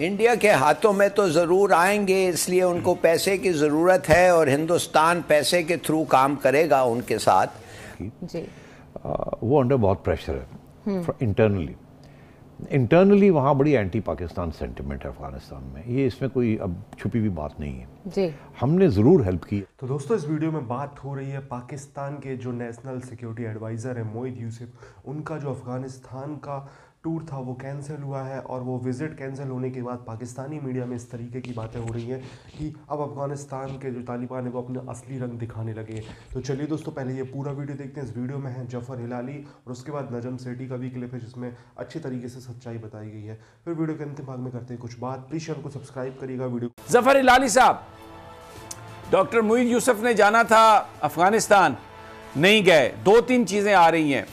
India के हाथों में तो ज़रूर आएंगे इसलिए उनको पैसे की ज़रूरत है और हिंदुस्तान पैसे के थ्रू काम करेगा उनके साथ जी वो अंडर बहुत प्रेशर है इंटरनली इंटरनली वहाँ बड़ी एंटी पाकिस्तान सेंटिमेंट है अफगानिस्तान में ये इसमें कोई अब छुपी हुई बात नहीं है जी हमने ज़रूर हेल्प की तो दोस्तों इस वीडियो में बात हो रही है पाकिस्तान के जो नेशनल सिक्योरिटी एडवाइज़र है मोहित यूसुफ उनका जो अफ़गानिस्तान का टूर था वो कैंसिल हुआ है और वो विज़िट कैंसिल होने के बाद पाकिस्तानी मीडिया में इस तरीके की बातें हो रही हैं कि अब अफ़गानिस्तान के जो तालिबान है वो अपने असली रंग दिखाने लगे तो चलिए दोस्तों पहले ये पूरा वीडियो देखते हैं इस वीडियो में है जफ़र हिलाली और उसके बाद नजम सेठी का भी क्लिप है जिसमें अच्छे तरीके से सच्चाई बताई गई है फिर वीडियो के अंतिम भाग में करते हैं कुछ बात प्लीज़ चैनल को सब्सक्राइब करिएगा वीडियो जफ़र हिलाली साहब डॉक्टर मुईद यूसुफ ने जाना था अफ़गानिस्तान नहीं गए दो तीन चीज़ें आ रही हैं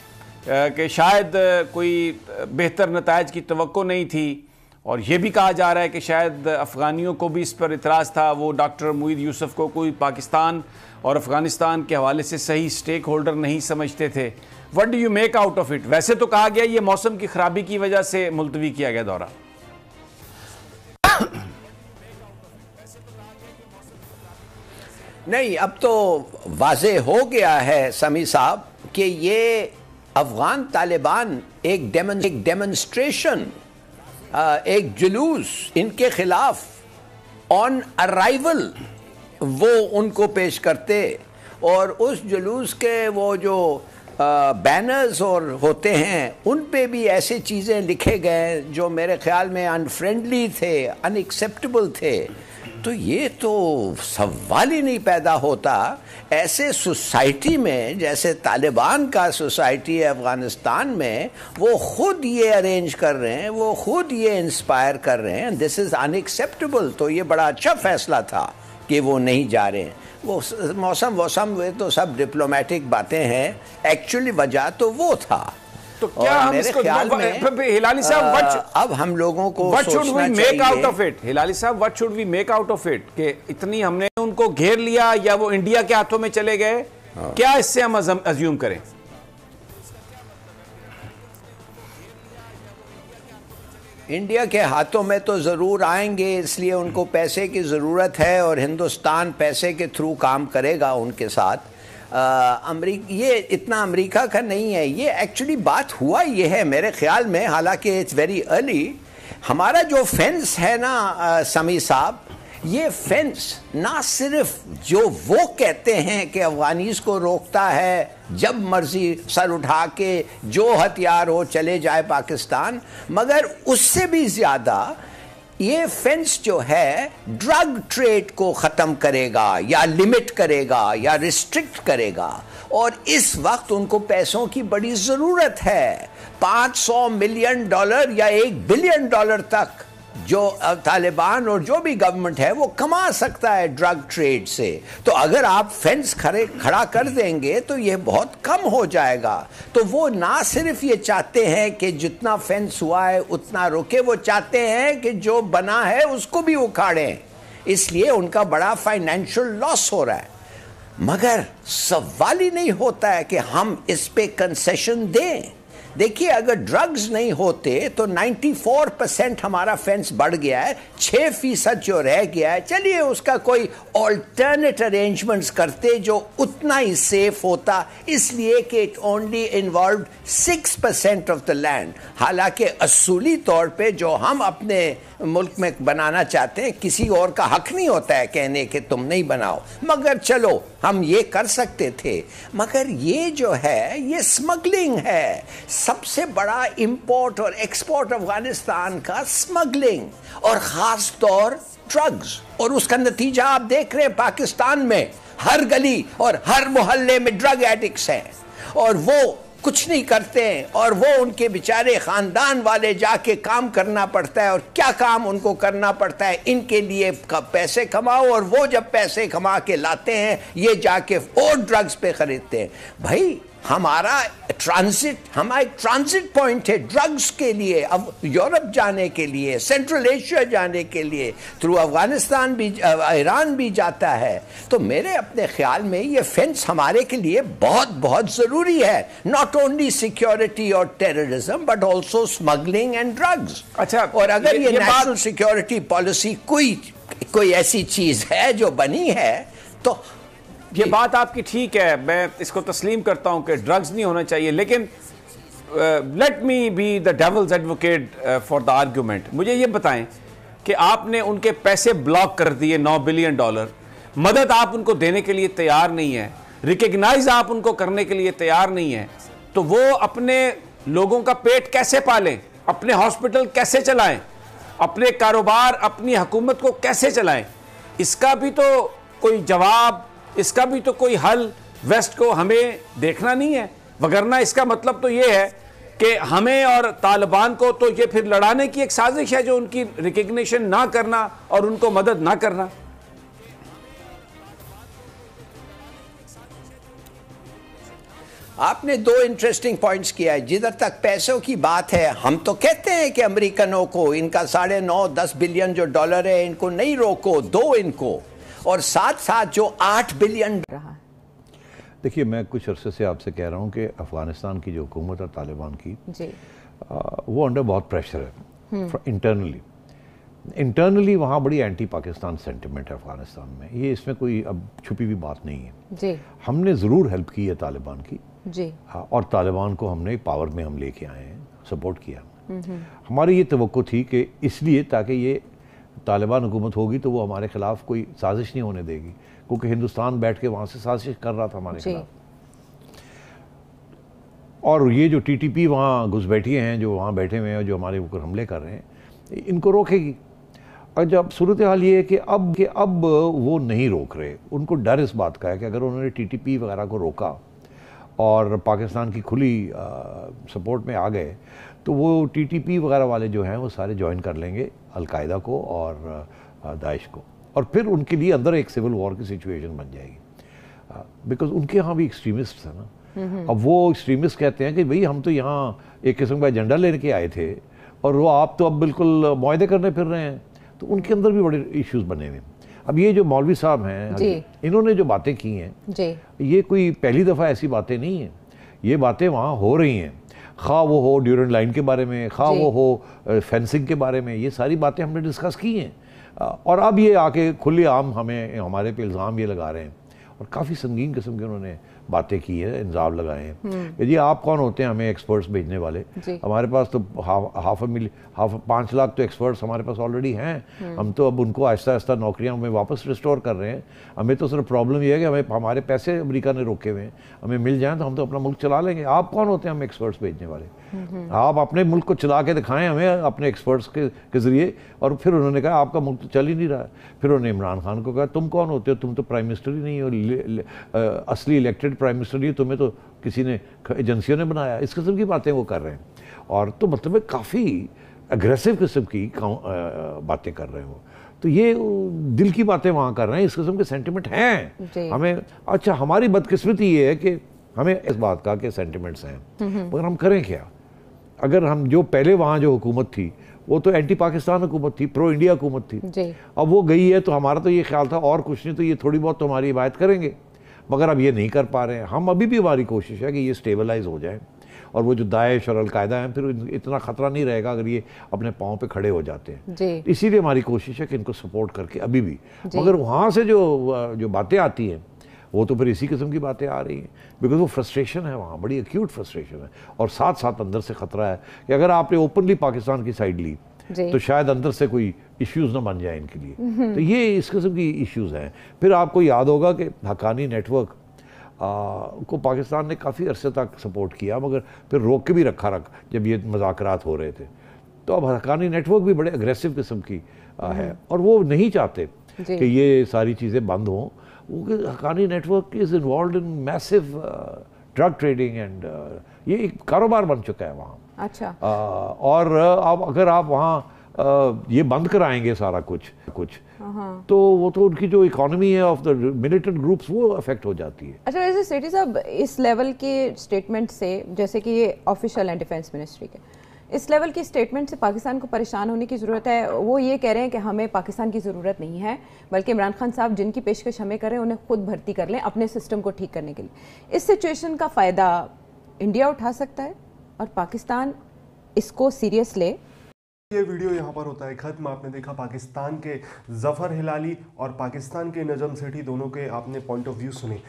कि शायद कोई बेहतर नतज की तो नहीं थी और ये भी कहा जा रहा है कि शायद अफ़गानियों को भी इस पर इतराज़ था वो डॉक्टर मुईद यूसुफ को कोई पाकिस्तान और अफ़गानिस्तान के हवाले से सही स्टेक होल्डर नहीं समझते थे what do you make out of it वैसे तो कहा गया ये मौसम की खराबी की वजह से मुलतवी किया गया दौरा नहीं अब तो वाज हो गया है समी साहब कि ये अफगान तालिबान एक डेमन, एक डेमनस्ट्रेशन uh, एक जुलूस इनके खिलाफ ऑन अराइवल वो उनको पेश करते और उस जुलूस के वो जो बैनर्स uh, और होते हैं उन पे भी ऐसे चीज़ें लिखे गए जो मेरे ख्याल में अनफ्रेंडली थे अनएक्सेप्टेबल थे तो ये तो सवाल ही नहीं पैदा होता ऐसे सोसाइटी में जैसे तालिबान का सोसाइटी है अफ़गानिस्तान में वो ख़ुद ये अरेंज कर रहे हैं वो ख़ुद ये इंस्पायर कर रहे हैं दिस इज़ अनएक्सेप्टेबल तो ये बड़ा अच्छा फैसला था कि वो नहीं जा रहे हैं वो मौसम वौसम वे तो सब डिप्लोमेटिक बातें हैं एक्चुअली वजह तो वो था तो क्या हम इसको हिलाली साहब अब हम लोगों को what should we make out of it Hilali साहब what should we make out of it कि इतनी हमने उनको घेर लिया या वो इंडिया के हाथों में चले गए हाँ। क्या इससे हम अज्यूम करें इंडिया के हाथों में तो ज़रूर आएंगे इसलिए उनको पैसे की ज़रूरत है और हिंदुस्तान पैसे के थ्रू काम करेगा उनके साथ अमरी ये इतना अमेरिका का नहीं है ये एक्चुअली बात हुआ ये है मेरे ख्याल में हालांकि इट्स वेरी अर्ली हमारा जो फेंस है ना समी साहब ये फेंस ना सिर्फ जो वो कहते हैं कि अफगानीज को रोकता है जब मर्जी सर उठा के जो हथियार हो चले जाए पाकिस्तान मगर उससे भी ज़्यादा ये फेंस जो है ड्रग ट्रेड को ख़त्म करेगा या लिमिट करेगा या रिस्ट्रिक्ट करेगा और इस वक्त उनको पैसों की बड़ी ज़रूरत है 500 मिलियन डॉलर या एक बिलियन डॉलर तक जो तालिबान और जो भी गवर्नमेंट है वो कमा सकता है ड्रग ट्रेड से तो अगर आप फेंस खड़े खड़ा कर देंगे तो ये बहुत कम हो जाएगा तो वो ना सिर्फ ये चाहते हैं कि जितना फेंस हुआ है उतना रोके वो चाहते हैं कि जो बना है उसको भी उखाड़ें इसलिए उनका बड़ा फाइनेंशियल लॉस हो रहा है मगर सवाल ही नहीं होता है कि हम इस पे कंसेशन दें देखिए अगर ड्रग्स नहीं होते तो 94 परसेंट हमारा फेंस बढ़ गया है छः फीसद जो रह गया है चलिए उसका कोई ऑल्टरनेट अरेंजमेंट्स करते जो उतना ही सेफ होता इसलिए कि it only involve six percent of the land हालांकि असूली तौर पे जो हम अपने मुल्क में बनाना चाहते हैं किसी और का हक नहीं होता है कहने के तुम नहीं बनाओ मगर चलो हम ये कर सकते थे मगर ये जो है ये स्मगलिंग है सबसे बड़ा इम्पोर्ट और एक्सपोर्ट अफगानिस्तान का स्मगलिंग और ख़ास तौर ड्रग्स और उसका नतीजा आप देख रहे हैं पाकिस्तान में हर गली और हर मोहल्ले में ड्रग एडिक्स हैं और वो कुछ नहीं करते हैं और वो उनके बेचारे ख़ानदान वाले जाके काम करना पड़ता है और क्या काम उनको करना पड़ता है इनके लिए पैसे कमाओ और वो जब पैसे कमा के लाते हैं ये जाके और ड्रग्स पे ख़रीदते हैं भाई हमारा ट्रांसिट हमारा एक ट्रांसिट पॉइंट है ड्रग्स के लिए अब यूरोप जाने के लिए सेंट्रल एशिया जाने के लिए थ्रू अफगानिस्तान भी ईरान भी जाता है तो मेरे अपने ख्याल में ये फेंस हमारे के लिए बहुत बहुत ज़रूरी है नॉट ओनली सिक्योरिटी और terrorism but also smuggling and drugs अच्छा और अगर ये, ये, ये नेशनल सिक्योरिटी पॉलिसी कोई कोई ऐसी चीज़ है जो बनी है तो ये बात आपकी ठीक है मैं इसको तस्लीम करता हूँ कि ड्रग्स नहीं होना चाहिए लेकिन let me be the devil's advocate for the argument मुझे ये बताएं कि आपने उनके पैसे ब्लॉक कर दिए नौ बिलियन डॉलर मदद आप उनको देने के लिए तैयार नहीं है रिकग्नाइज आप उनको करने के लिए तैयार नहीं है तो वो अपने लोगों का पेट कैसे पालें अपने हॉस्पिटल कैसे चलाएं अपने कारोबार अपनी हुकूमत को कैसे चलाएं इसका भी तो कोई जवाब इसका भी तो कोई हल वेस्ट को हमें देखना नहीं है वगरना इसका मतलब तो ये है कि हमें और तालिबान को तो ये फिर लड़ाने की एक साजिश है जो उनकी रिकग्निशन ना करना और उनको मदद ना करना आपने दो इंटरेस्टिंग पॉइंट्स किया है जिधर तक पैसों की बात है हम तो कहते हैं कि अमेरिकनों को इनका साढ़े नौ दस बिलियन जो डॉलर है इनको नहीं रोको दो इनको और साथ साथ जो आठ बिलियन रहा देखिए मैं कुछ अरसे से आपसे कह रहा हूँ कि अफगानिस्तान की जो हुकूमत और तालिबान की जी। आ, वो अंडर बहुत प्रेशर है इंटरनली इंटरनली वहाँ बड़ी एंटी पाकिस्तान सेंटिमेंट है अफगानिस्तान में ये इसमें कोई अब छुपी हुई बात नहीं है जी। हमने ज़रूर हेल्प की है तालिबान की जी। और तालिबान को हमने पावर में हम लेके आए हैं सपोर्ट किया हम्म, हम्म। हमारी ये तो थी कि इसलिए ताकि ये तालिबान हुकूमत होगी तो वो हमारे खिलाफ कोई साजिश नहीं होने देगी क्योंकि हिंदुस्तान बैठ के वहाँ से साजिश कर रहा था हमारे खिलाफ और ये जो टी टी पी वहाँ घुसपैठिए हैं जो वहाँ बैठे हुए हैं जो हमारे ऊपर हमले कर रहे हैं इनको रोकेगी और जब सूरत हाल ये है कि अब कि अब वो नहीं रोक रहे उनको डर इस बात का है कि अगर उन्होंने टी टी पी वगैरह को रोका और पाकिस्तान की खुली आ, सपोर्ट में आ गए तो वो टी टी पी वगैरह वाले जो हैं वो सारे ज्वाइन कर लेंगे अलकायदा को और दाइश को और फिर उनके लिए अंदर एक सिविल वॉर की सिचुएशन बन जाएगी बिकॉज उनके यहाँ भी एक्सट्रीमिस्ट है ना अब वो एक्सट्रीमिस्ट कहते हैं कि भाई हम तो यहाँ एक किस्म का एजेंडा लेने के आए थे और वो आप तो अब बिल्कुल माहदे करने फिर रहे हैं तो उनके अंदर भी बड़े इश्यूज बने हुए हैं अब ये जो मौलवी साहब हैं इन्होंने जो बातें की हैं ये कोई पहली दफ़ा ऐसी बातें नहीं हैं ये बातें वहाँ हो रही हैं खा वो हो ड्यूरेंट लाइन के बारे में खा वो हो फेंसिंग के बारे में ये सारी बातें हमने डिस्कस की हैं और अब ये आके खुले आम हमें हमारे पे इल्ज़ाम ये लगा रहे हैं और काफ़ी संगीन किस्म की उन्होंने बातें की है इंजाम लगाए हैं यदि हम्म। आप कौन होते हैं हमें एक्सपर्ट्स भेजने वाले हमारे पास तो हाफ मिल हाफ पाँच लाख तो एक्सपर्ट्स हमारे पास ऑलरेडी हैं हम्म। हम तो अब उनको आहिस्ता आहिस्ता नौकरियाँ हमें वापस रिस्टोर कर रहे हैं हमें तो सिर्फ प्रॉब्लम यह है कि हमें हमारे पैसे अमरीका ने रोके हुए हैं हमें मिल जाएँ तो हम तो अपना मुल्क चला लेंगे आप कौन होते हैं हमें एक्सपर्ट्स भेजने वाले हम्म। आप अपने मुल्क को चला के दिखाएं हमें अपने एक्सपर्ट्स के, के ज़रिए और फिर उन्होंने कहा आपका मुल्क तो चल ही नहीं रहा है फिर उन्होंने इमरान खान को कहा तुम कौन होते हो तुम तो प्राइम मिनिस्टर ही नहीं हो असली इलेक्टेड प्राइम मिनिस्टर ये तुम्हें तो किसी ने एजेंसियों ने बनाया इस किस्म की बातें वो कर रहे हैं और तो मतलब काफ़ी अग्रेसिव किस्म की बातें कर रहे हैं वो तो ये दिल की बातें वहाँ कर रहे हैं इस किस्म के सेंटिमेंट हैं हमें अच्छा हमारी बदकिस्मती ये है कि हमें इस बात का कि सेंटिमेंट्स हैं हम्म, हम्म। मगर हम करें क्या अगर हम जो पहले वहाँ जो हुकूमत थी वो तो एंटी पाकिस्तान हुकूमत थी प्रो इंडिया हुकूमत थी अब वो गई है तो हमारा तो ये ख्याल था और कुछ नहीं तो ये थोड़ी बहुत तो हमारी हिमायत करेंगे मगर अब ये नहीं कर पा रहे हैं हम अभी भी हमारी कोशिश है कि ये स्टेबलाइज हो जाए और वो जो दाइश और अलकायदा हैं फिर इतना ख़तरा नहीं रहेगा अगर ये अपने पाँव पे खड़े हो जाते हैं इसीलिए हमारी कोशिश है कि इनको सपोर्ट करके अभी भी मगर वहाँ से जो जो बातें आती हैं वो तो फिर इसी किस्म की बातें आ रही हैं बिकॉज वो फ्रस्ट्रेशन है वहाँ बड़ी एक्यूट फ्रस्ट्रेशन है और साथ साथ अंदर से ख़तरा है कि अगर आपने ओपनली पाकिस्तान की साइड ली तो शायद अंदर से कोई इश्यूज ना बन जाए इनके लिए हम्म। तो ये इस किस्म की इश्यूज हैं फिर आपको याद होगा कि हकानी नेटवर्क आ, को पाकिस्तान ने काफ़ी अरसे तक सपोर्ट किया मगर फिर रोक के भी रखा रख जब ये मजाक हो रहे थे तो अब हकानी नेटवर्क भी बड़े अग्रेसिव किस्म की आ, है हम्म। और वो नहीं चाहते कि ये सारी चीज़ें बंद हों वो Haqqani network is involve in massive drug trading and ये एक कारोबार बन चुका है वहाँ अच्छा आ, और आप अगर आप वहाँ ये बंद कराएंगे सारा कुछ कुछ हाँ। तो वो तो उनकी जो इकोनॉमी है ऑफ द मिलिटेंट ग्रुप्स वो अफेक्ट हो जाती है अच्छा वैसे सेठी साहब इस लेवल के स्टेटमेंट से जैसे कि ये ऑफिशियल है डिफेंस मिनिस्ट्री के इस लेवल की स्टेटमेंट से पाकिस्तान को परेशान होने की ज़रूरत है वो ये कह रहे हैं कि हमें पाकिस्तान की ज़रूरत नहीं है बल्कि इमरान खान साहब जिनकी पेशकश हमें करें उन्हें खुद भर्ती कर लें अपने सिस्टम को ठीक करने के लिए इस सिचुएशन का फ़ायदा इंडिया उठा सकता है और पाकिस्तान इसको सीरियस ले ये वीडियो यहाँ पर होता है ख़त्म आपने देखा पाकिस्तान के जफ़र हिलाली और पाकिस्तान के नजम सेठी दोनों के आपने पॉइंट ऑफ व्यू सुने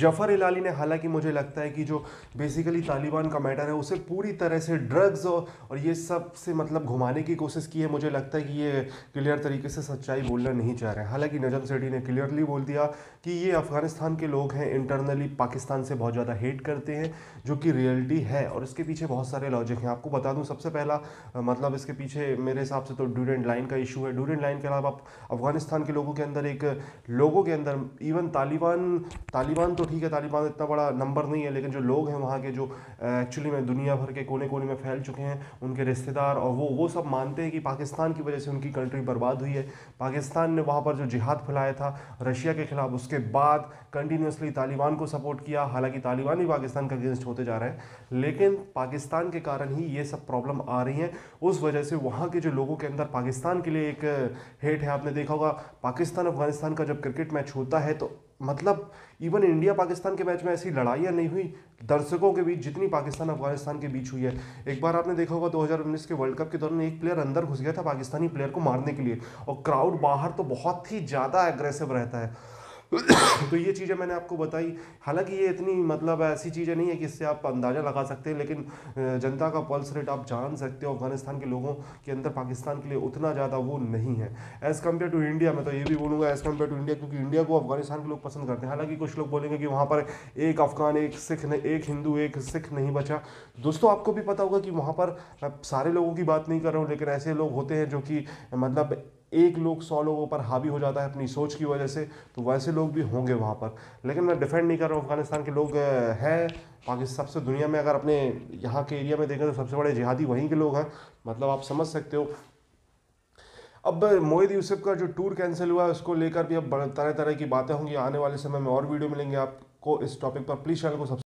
जफ़र हिलाली ने हालांकि मुझे लगता है कि जो बेसिकली तालिबान का मैटर है उसे पूरी तरह से ड्रग्स और ये सब से मतलब घुमाने की कोशिश की है मुझे लगता है कि ये क्लियर तरीके से सच्चाई बोलना नहीं चाह रहे हैं हालांकि नजम सेठी ने क्लियरली बोल दिया कि ये अफ़गानिस्तान के लोग हैं इंटरनली पाकिस्तान से बहुत ज़्यादा हेट करते हैं जो कि रियलिटी है और इसके पीछे बहुत सारे लॉजिक हैं आपको बता दूँ सबसे पहला मतलब इसके पीछे मेरे हिसाब से तो ड्यूरेंट लाइन का इशू है ड्यूरेंट लाइन के अलावा अफगानिस्तान के लोगों के अंदर एक लोगों के अंदर इवन तालिबान तालिबान तो ठीक है तालिबान इतना बड़ा नंबर नहीं है लेकिन जो लोग हैं वहाँ के जो एक्चुअली में दुनिया भर के कोने कोने में फैल चुके हैं उनके रिश्तेदार और वो वो सब मानते हैं कि पाकिस्तान की वजह से उनकी कंट्री बर्बाद हुई है पाकिस्तान ने वहाँ पर जो जिहाद फैलाया था रशिया के खिलाफ उसके बाद कंटिन्यूसली तालिबान को सपोर्ट किया हालांकि तालिबान भी पाकिस्तान का अगेंस्ट होते जा रहे हैं लेकिन पाकिस्तान के कारण ही ये सब प्रॉब्लम आ रही हैं उस वजह से वहाँ वहाँ के जो लोगों के अंदर पाकिस्तान के लिए एक हेट है आपने देखा होगा पाकिस्तान अफगानिस्तान का जब क्रिकेट मैच होता है तो मतलब इवन इंडिया पाकिस्तान के मैच में ऐसी लड़ाइयाँ नहीं हुई दर्शकों के बीच जितनी पाकिस्तान अफगानिस्तान के बीच हुई है एक बार आपने देखा होगा 2019 के वर्ल्ड कप के दौरान एक प्लेयर अंदर घुस गया था पाकिस्तानी प्लेयर को मारने के लिए और क्राउड बाहर तो बहुत ही ज़्यादा एग्रेसिव रहता है तो ये चीज़ें मैंने आपको बताई हालांकि ये इतनी मतलब ऐसी चीज़ें नहीं है कि इससे आप अंदाज़ा लगा सकते हैं लेकिन जनता का पल्स रेट आप जान सकते हो अफगानिस्तान के लोगों के अंदर पाकिस्तान के लिए उतना ज़्यादा वो नहीं है एज़ कम्पेयर टू इंडिया मैं तो ये भी बोलूँगा एज़ कम्पेयर टू इंडिया क्योंकि इंडिया को अफगानिस्तान के लोग पसंद करते हैं हालांकि कुछ लोग बोलेंगे कि वहाँ पर एक अफगान एक सिख ने एक हिंदू एक सिख नहीं बचा दोस्तों आपको भी पता होगा कि वहाँ पर मैं सारे लोगों की बात नहीं कर रहा हूँ लेकिन ऐसे लोग होते हैं जो कि मतलब एक लोग सौ लोगों पर हावी हो जाता है अपनी सोच की वजह से तो वैसे लोग भी होंगे वहाँ पर लेकिन मैं डिफेंड नहीं कर रहा हूँ अफगानिस्तान के लोग हैं पाकिस्तान सबसे दुनिया में अगर अपने यहाँ के एरिया में देखें तो सबसे बड़े जिहादी वहीं के लोग हैं मतलब आप समझ सकते हो अब मोहित यूसुफ का जो टूर कैंसिल हुआ है उसको लेकर भी अब तरह तरह की बातें होंगी आने वाले समय में और वीडियो मिलेंगे आपको इस टॉपिक पर प्लीज़ चैनल को सब्सक्राइब